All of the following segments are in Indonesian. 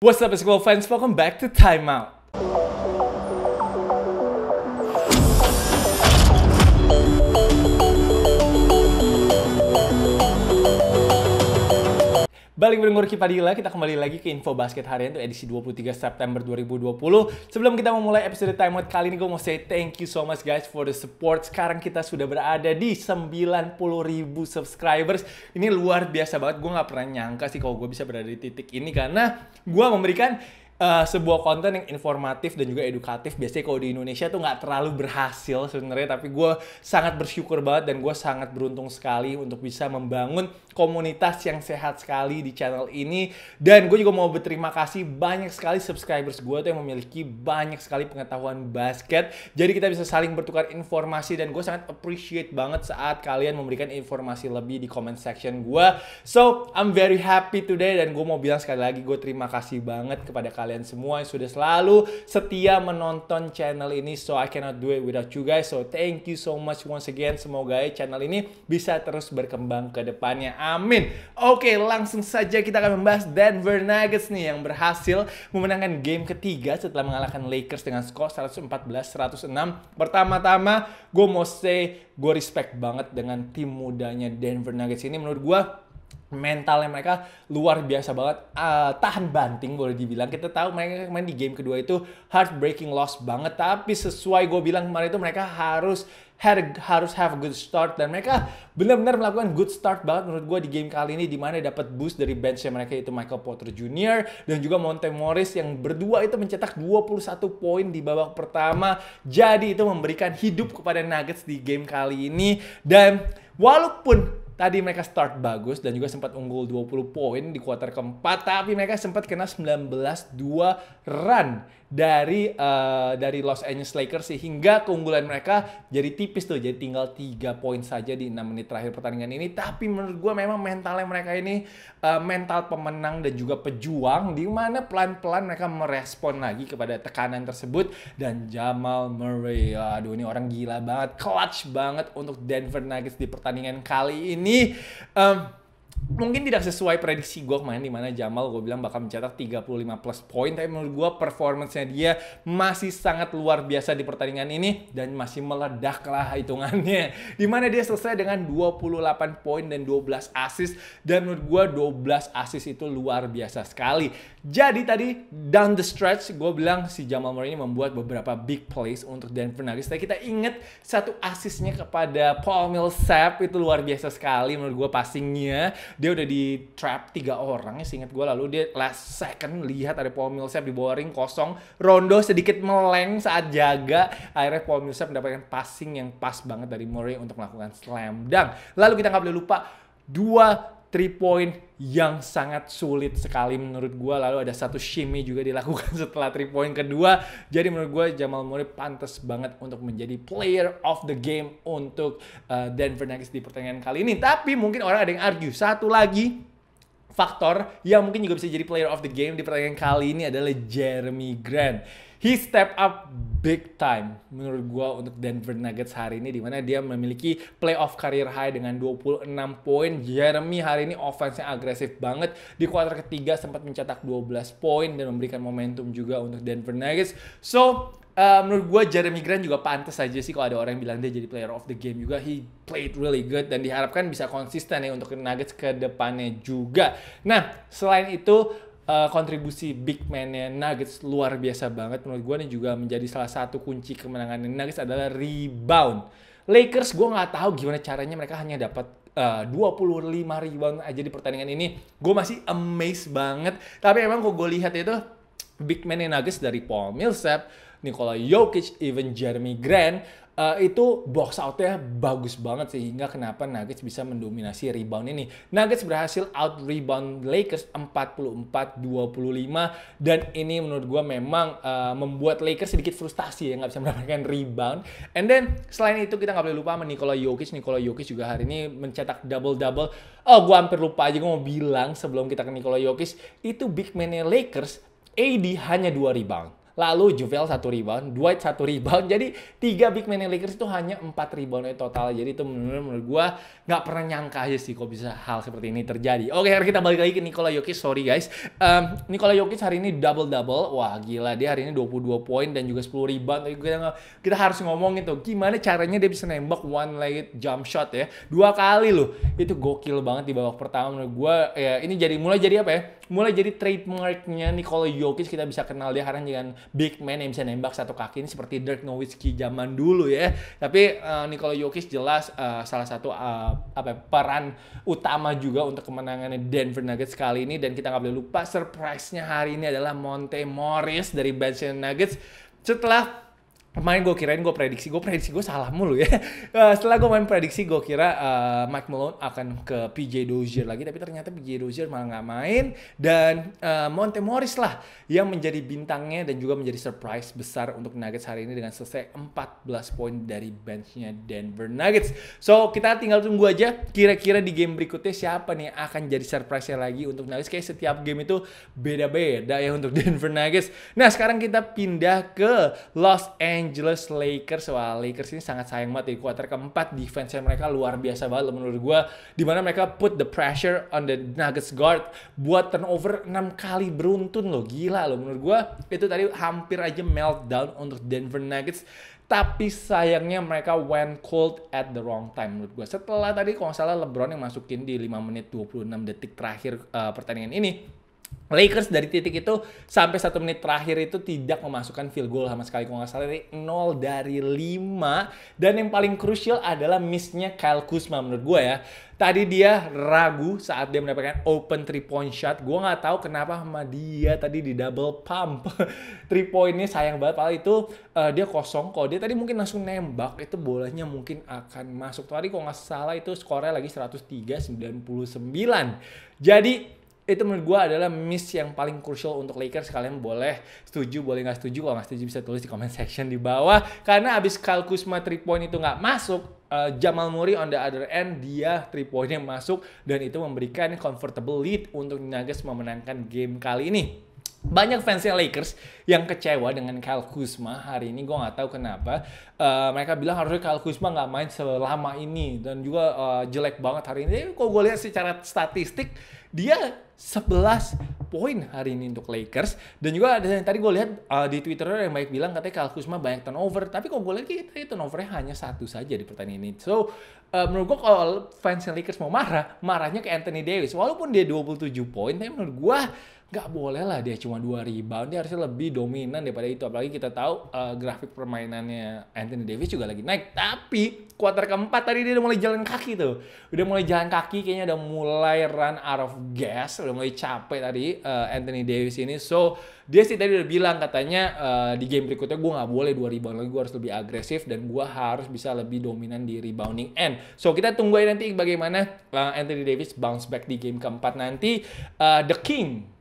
What's up, Esquirrel fans? Welcome back to Timeout. Balik bareng Riki Padilla, kita kembali lagi ke Info Basket Harian itu edisi 23 September 2020. Sebelum kita memulai episode Time Out kali ini, gue mau say thank you so much guys for the support. Sekarang kita sudah berada di ribu subscribers. Ini luar biasa banget, gue gak pernah nyangka sih kalau gue bisa berada di titik ini karena gue memberikan uh, sebuah konten yang informatif dan juga edukatif biasanya kalau di Indonesia tuh nggak terlalu berhasil sebenarnya tapi gue sangat bersyukur banget dan gue sangat beruntung sekali untuk bisa membangun komunitas yang sehat sekali di channel ini dan gue juga mau berterima kasih banyak sekali subscribers gue tuh yang memiliki banyak sekali pengetahuan basket jadi kita bisa saling bertukar informasi dan gue sangat appreciate banget saat kalian memberikan informasi lebih di comment section gue so I'm very happy today dan gue mau bilang sekali lagi gue terima kasih banget kepada kalian kalian semua yang sudah selalu setia menonton channel ini. So I cannot do it without you guys. So thank you so much once again. Semoga ya channel ini bisa terus berkembang ke depannya. Amin. Oke, langsung saja kita akan membahas Denver Nuggets nih yang berhasil memenangkan game ketiga setelah mengalahkan Lakers dengan skor 114-106. Pertama-tama, gue mau say gue respect banget dengan tim mudanya Denver Nuggets ini. Menurut gue mentalnya mereka luar biasa banget uh, tahan banting boleh dibilang kita tahu mereka kemarin di game kedua itu heartbreaking loss banget tapi sesuai gue bilang kemarin itu mereka harus had harus have a good start dan mereka benar-benar melakukan good start banget menurut gue di game kali ini di mana dapat boost dari benchnya mereka itu Michael Porter Jr. dan juga Monte Morris yang berdua itu mencetak 21 poin di babak pertama jadi itu memberikan hidup kepada Nuggets di game kali ini dan walaupun Tadi mereka start bagus dan juga sempat unggul 20 poin di kuarter keempat, tapi mereka sempat kena 19-2 run dari uh, dari Los Angeles Lakers sehingga keunggulan mereka jadi tipis tuh, jadi tinggal 3 poin saja di 6 menit terakhir pertandingan ini. Tapi menurut gue memang mentalnya mereka ini uh, mental pemenang dan juga pejuang di mana pelan-pelan mereka merespon lagi kepada tekanan tersebut dan Jamal Murray, aduh ini orang gila banget, clutch banget untuk Denver Nuggets di pertandingan kali ini definir. Um, mungkin tidak sesuai prediksi gue kemarin di mana Jamal gue bilang bakal mencetak 35 plus poin tapi menurut gue performancenya dia masih sangat luar biasa di pertandingan ini dan masih meledak lah hitungannya di mana dia selesai dengan 28 poin dan 12 assist dan menurut gue 12 assist itu luar biasa sekali jadi tadi down the stretch gue bilang si Jamal Murray ini membuat beberapa big plays untuk Denver Nuggets tapi kita inget satu assistnya kepada Paul Millsap itu luar biasa sekali menurut gue passingnya dia udah di trap tiga orang ya seinget gue lalu dia last second lihat ada Paul Millsap di bawah ring kosong Rondo sedikit meleng saat jaga akhirnya Paul Millsap mendapatkan passing yang pas banget dari Murray untuk melakukan slam dunk lalu kita nggak boleh lupa dua 3 point yang sangat sulit sekali menurut gue. Lalu ada satu shimmy juga dilakukan setelah 3 point kedua. Jadi menurut gue Jamal Murray pantas banget untuk menjadi player of the game untuk uh, Denver Nuggets di pertandingan kali ini. Tapi mungkin orang ada yang argue, satu lagi faktor yang mungkin juga bisa jadi player of the game di pertandingan kali ini adalah Jeremy Grant. He step up big time menurut gua untuk Denver Nuggets hari ini di mana dia memiliki playoff career high dengan 26 poin. Jeremy hari ini offense yang agresif banget. Di kuarter ketiga sempat mencetak 12 poin dan memberikan momentum juga untuk Denver Nuggets. So, uh, menurut gue Jeremy Grant juga pantas aja sih kalau ada orang yang bilang dia jadi player of the game juga. He played really good dan diharapkan bisa konsisten ya untuk Nuggets ke depannya juga. Nah, selain itu uh, kontribusi big man-nya Nuggets luar biasa banget. Menurut gue nih juga menjadi salah satu kunci kemenangan Nuggets adalah rebound. Lakers gue gak tahu gimana caranya mereka hanya dapat eh, uh, 25 rebound aja di pertandingan ini. Gue masih amazed banget. Tapi emang kok gue lihat itu big man Nuggets dari Paul Millsap, Nikola Jokic, even Jeremy Grant, uh, itu box outnya bagus banget sehingga kenapa Nuggets bisa mendominasi rebound ini. Nuggets berhasil out rebound Lakers 44-25 dan ini menurut gue memang uh, membuat Lakers sedikit frustasi ya nggak bisa mendapatkan rebound. And then selain itu kita nggak boleh lupa sama Nikola Jokic. Nikola Jokic juga hari ini mencetak double double. Oh gue hampir lupa aja gue mau bilang sebelum kita ke Nikola Jokic itu big man-nya Lakers AD hanya dua rebound Lalu Juvel satu rebound, Dwight satu rebound. Jadi tiga big man Lakers itu hanya empat rebound total. Jadi itu menurut, menurut gue nggak pernah nyangka aja sih kok bisa hal seperti ini terjadi. Oke, hari kita balik lagi ke Nikola Jokic. Sorry guys. Um, Nikola Jokic hari ini double double. Wah gila dia hari ini 22 poin dan juga 10 rebound. Kita, kita harus ngomong itu gimana caranya dia bisa nembak one legged jump shot ya dua kali loh. Itu gokil banget di babak pertama menurut gua Ya ini jadi mulai jadi apa ya? mulai jadi trademarknya Nikola Jokic kita bisa kenal dia karena dengan big man yang bisa nembak satu kaki ini seperti Dirk Nowitzki zaman dulu ya tapi uh, Nikola Jokic jelas uh, salah satu uh, apa ya, peran utama juga untuk kemenangan Denver Nuggets kali ini dan kita nggak boleh lupa surprise-nya hari ini adalah Monte Morris dari Boston Nuggets setelah Kemarin gue kirain gue prediksi, gue prediksi gue salah mulu ya. Eh, setelah gue main prediksi, gue kira uh, Mike Malone akan ke PJ Dozier lagi, tapi ternyata PJ Dozier malah nggak main dan uh, Monte Morris lah yang menjadi bintangnya dan juga menjadi surprise besar untuk Nuggets hari ini dengan selesai 14 poin dari benchnya Denver Nuggets. So kita tinggal tunggu aja kira-kira di game berikutnya siapa nih akan jadi surprise-nya lagi untuk Nuggets. Kayak setiap game itu beda-beda ya untuk Denver Nuggets. Nah sekarang kita pindah ke Los Angeles Angeles Lakers wah Lakers ini sangat sayang banget di ya, kuarter keempat defense mereka luar biasa banget menurut gue dimana mereka put the pressure on the Nuggets guard buat turnover 6 kali beruntun loh gila loh menurut gue itu tadi hampir aja meltdown untuk Denver Nuggets tapi sayangnya mereka went cold at the wrong time menurut gue. Setelah tadi kalau salah LeBron yang masukin di 5 menit 26 detik terakhir uh, pertandingan ini, Lakers dari titik itu sampai satu menit terakhir itu tidak memasukkan field goal sama sekali. Kalau nggak salah dari 0 dari 5. Dan yang paling krusial adalah missnya nya Kyle Kuzma menurut gue ya. Tadi dia ragu saat dia mendapatkan open 3 point shot. Gue nggak tahu kenapa sama dia tadi di double pump. 3 pointnya sayang banget. Padahal itu uh, dia kosong kok. Dia tadi mungkin langsung nembak. Itu bolanya mungkin akan masuk. Tadi kalau nggak salah itu skornya lagi 103-99. Jadi itu menurut gue adalah miss yang paling krusial untuk Lakers. Kalian boleh setuju, boleh nggak setuju. Kalau nggak setuju bisa tulis di comment section di bawah. Karena abis Kyle Kuzma 3 point itu nggak masuk, uh, Jamal Murray on the other end, dia 3 pointnya masuk. Dan itu memberikan comfortable lead untuk Nuggets memenangkan game kali ini. Banyak fansnya Lakers yang kecewa dengan Kyle Kuzma hari ini. Gue nggak tahu kenapa. Uh, mereka bilang harusnya Kyle Kuzma nggak main selama ini dan juga uh, jelek banget hari ini. kok gue lihat secara statistik dia 11 poin hari ini untuk Lakers dan juga ada yang tadi gue lihat uh, di Twitter yang baik bilang katanya Kyle Kuzma banyak turnover tapi kok gue lihat kita turnovernya hanya satu saja di pertandingan ini so uh, menurut gue kalau fans Lakers mau marah marahnya ke Anthony Davis walaupun dia 27 poin tapi menurut gue nggak boleh lah dia cuma dua rebound dia harusnya lebih dominan daripada itu apalagi kita tahu uh, grafik permainannya Anthony Davis juga lagi naik tapi kuarter keempat tadi dia udah mulai jalan kaki tuh udah mulai jalan kaki kayaknya udah mulai run out of gas udah mulai capek tadi uh, Anthony Davis ini so dia sih tadi udah bilang katanya uh, di game berikutnya gue nggak boleh dua rebound lagi gue harus lebih agresif dan gue harus bisa lebih dominan di rebounding end so kita tunggu aja nanti bagaimana uh, Anthony Davis bounce back di game keempat nanti uh, the King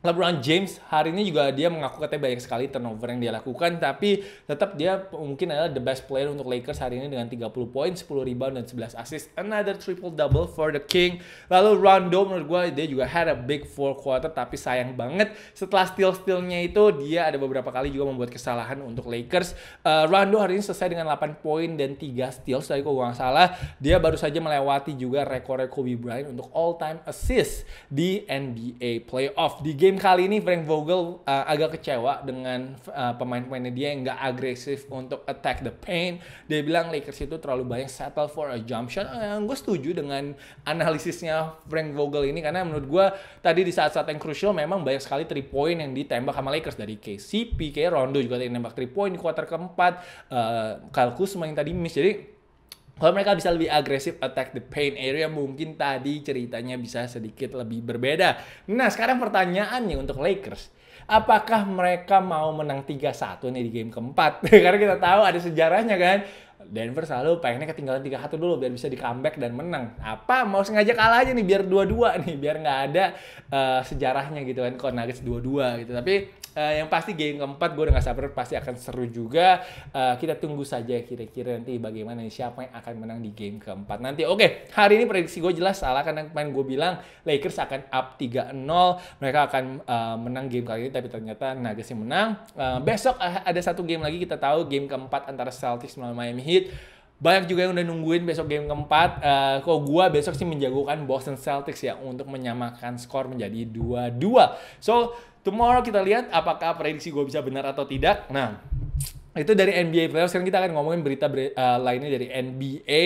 LeBron James hari ini juga dia mengaku katanya banyak sekali turnover yang dia lakukan tapi tetap dia mungkin adalah the best player untuk Lakers hari ini dengan 30 poin, 10 rebound dan 11 assist. Another triple double for the King. Lalu Rondo menurut gue dia juga had a big four quarter tapi sayang banget setelah steal-stealnya itu dia ada beberapa kali juga membuat kesalahan untuk Lakers. Uh, Rondo hari ini selesai dengan 8 poin dan 3 steals tapi kalau gak salah dia baru saja melewati juga rekor Kobe Bryant untuk all time assist di NBA playoff di game game kali ini Frank Vogel uh, agak kecewa dengan uh, pemain-pemainnya dia yang nggak agresif untuk attack the paint. Dia bilang Lakers itu terlalu banyak settle for a jump shot. Uh, eh, gue setuju dengan analisisnya Frank Vogel ini karena menurut gue tadi di saat-saat yang krusial memang banyak sekali three point yang ditembak sama Lakers dari KCP, kayak Rondo juga tadi nembak three point di kuarter keempat. Uh, eh, Kalkus tadi miss. Jadi kalau mereka bisa lebih agresif attack the pain area, mungkin tadi ceritanya bisa sedikit lebih berbeda. Nah, sekarang pertanyaannya untuk Lakers. Apakah mereka mau menang 3-1 nih di game keempat? Karena kita tahu ada sejarahnya kan. Denver selalu pengennya ketinggalan 3-1 dulu biar bisa di comeback dan menang. Apa mau sengaja kalah aja nih biar 2-2 nih biar nggak ada uh, sejarahnya gitu kan kalau Nuggets 2-2 gitu. Tapi uh, yang pasti game keempat gue udah gak sabar pasti akan seru juga. Uh, kita tunggu saja kira-kira nanti bagaimana nih, siapa yang akan menang di game keempat nanti. Oke, okay, hari ini prediksi gue jelas salah karena kemarin gue bilang Lakers akan up 3-0. Mereka akan uh, menang game kali ini tapi ternyata Nuggets yang menang. Uh, besok ada satu game lagi kita tahu game keempat antara Celtics melawan Miami Heat Banyak juga yang udah nungguin besok game keempat. Uh, kok gua besok sih menjagokan Boston Celtics ya untuk menyamakan skor menjadi 2-2. So, tomorrow kita lihat apakah prediksi gua bisa benar atau tidak. Nah, itu dari NBA Playoffs. Sekarang kita akan ngomongin berita uh, eh, lainnya dari NBA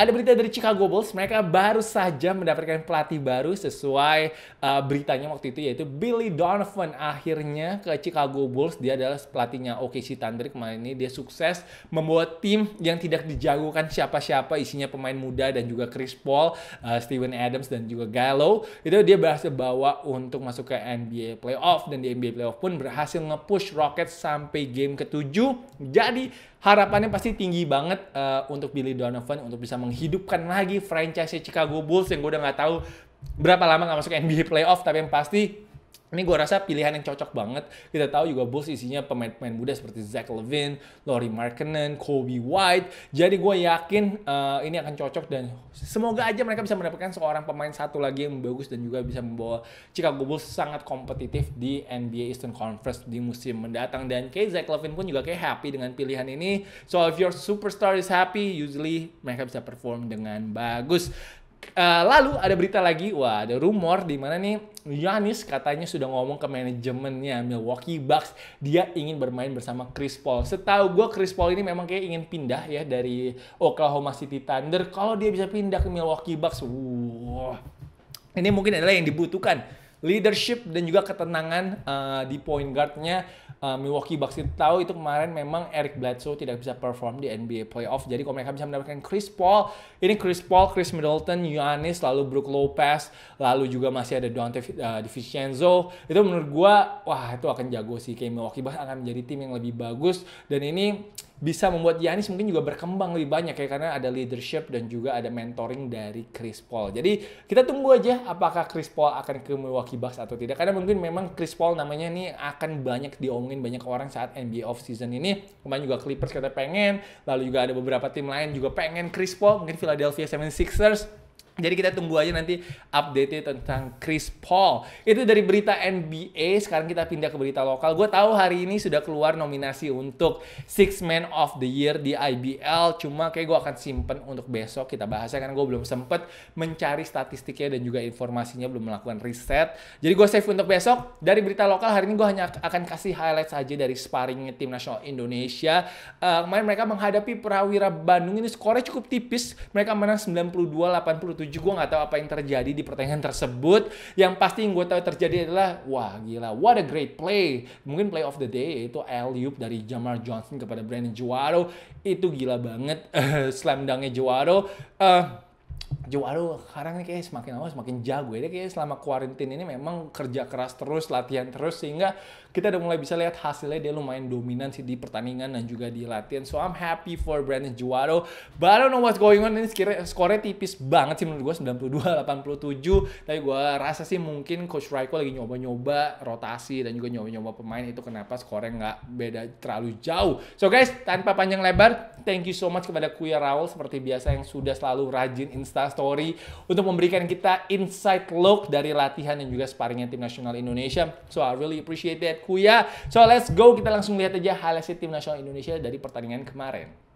ada berita dari Chicago Bulls, mereka baru saja mendapatkan pelatih baru sesuai uh, beritanya waktu itu yaitu Billy Donovan akhirnya ke Chicago Bulls. Dia adalah pelatihnya OKC Thunder kemarin ini. Dia sukses membuat tim yang tidak dijagokan siapa-siapa, isinya pemain muda dan juga Chris Paul, uh, Steven Adams dan juga Gallo. Itu dia berhasil bawa untuk masuk ke NBA playoff dan di NBA playoff pun berhasil nge-push Rockets sampai game ketujuh. Jadi harapannya pasti tinggi banget uh, untuk Billy Donovan untuk bisa menghidupkan lagi franchise Chicago Bulls yang gue udah nggak tahu berapa lama nggak masuk NBA playoff tapi yang pasti ini gue rasa pilihan yang cocok banget. Kita tahu juga Bulls isinya pemain-pemain muda seperti Zach Levine, Lori Markkinen, Kobe White. Jadi gue yakin uh, ini akan cocok dan semoga aja mereka bisa mendapatkan seorang pemain satu lagi yang bagus dan juga bisa membawa Chicago Bulls sangat kompetitif di NBA Eastern Conference di musim mendatang. Dan kayak Zach Levine pun juga kayak happy dengan pilihan ini. So if your superstar is happy, usually mereka bisa perform dengan bagus. Eh, lalu ada berita lagi, wah ada rumor di mana nih Yanis katanya sudah ngomong ke manajemennya Milwaukee Bucks dia ingin bermain bersama Chris Paul. Setahu gue Chris Paul ini memang kayak ingin pindah ya dari Oklahoma City Thunder. Kalau dia bisa pindah ke Milwaukee Bucks, wah ini mungkin adalah yang dibutuhkan leadership dan juga ketenangan uh, di point guardnya uh, Milwaukee Bucks itu tahu itu kemarin memang Eric Bledsoe tidak bisa perform di NBA playoff jadi kalau mereka bisa mendapatkan Chris Paul ini Chris Paul Chris Middleton Giannis lalu Brook Lopez lalu juga masih ada Dante uh, DiVincenzo itu menurut gua wah itu akan jago sih kayak Milwaukee Bucks akan menjadi tim yang lebih bagus dan ini bisa membuat Giannis mungkin juga berkembang lebih banyak ya karena ada leadership dan juga ada mentoring dari Chris Paul. Jadi kita tunggu aja apakah Chris Paul akan ke Milwaukee Milwaukee Bucks atau tidak. Karena mungkin memang Chris Paul namanya ini akan banyak diomongin banyak orang saat NBA off season ini. Kemarin juga Clippers kata pengen, lalu juga ada beberapa tim lain juga pengen Chris Paul, mungkin Philadelphia 76ers jadi kita tunggu aja nanti update tentang Chris Paul. Itu dari berita NBA, sekarang kita pindah ke berita lokal. Gue tahu hari ini sudah keluar nominasi untuk Six Man of the Year di IBL. Cuma kayak gue akan simpen untuk besok kita bahasnya karena gue belum sempet mencari statistiknya dan juga informasinya belum melakukan riset. Jadi gue save untuk besok. Dari berita lokal hari ini gue hanya akan kasih highlight saja dari sparring tim nasional Indonesia. Uh, kemarin mereka menghadapi Perawira Bandung ini skornya cukup tipis. Mereka menang 92-87 gue nggak tahu apa yang terjadi di pertandingan tersebut. Yang pasti yang gue tahu terjadi adalah wah gila, what a great play. Mungkin play of the day itu alley dari Jamar Johnson kepada Brandon Juaro. Itu gila banget slam dunk Juaro. Uh, eh, Jawa aduh sekarang nih kayak semakin lama semakin jago ya kayak selama kuarantin ini memang kerja keras terus latihan terus sehingga kita udah mulai bisa lihat hasilnya dia lumayan dominan sih di pertandingan dan juga di latihan so I'm happy for Brandon Juaro but I don't know what's going on ini skornya tipis banget sih menurut gue 92 87 tapi gue rasa sih mungkin Coach Raiko lagi nyoba-nyoba rotasi dan juga nyoba-nyoba pemain itu kenapa skornya nggak beda terlalu jauh so guys tanpa panjang lebar thank you so much kepada Kuya Raul seperti biasa yang sudah selalu rajin install Story untuk memberikan kita insight look dari latihan dan juga sparringnya tim nasional Indonesia. So I really appreciate that Kuya. So let's go kita langsung lihat aja highlight tim nasional Indonesia dari pertandingan kemarin.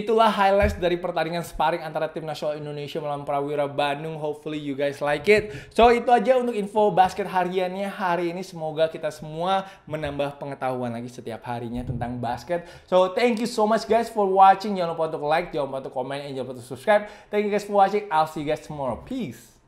Itulah highlights dari pertandingan sparring antara tim nasional Indonesia melawan Prawira Bandung. Hopefully you guys like it. So itu aja untuk info basket hariannya hari ini. Semoga kita semua menambah pengetahuan lagi setiap harinya tentang basket. So thank you so much guys for watching. Jangan lupa untuk like, jangan lupa untuk comment, and jangan lupa untuk subscribe. Thank you guys for watching. I'll see you guys tomorrow. Peace.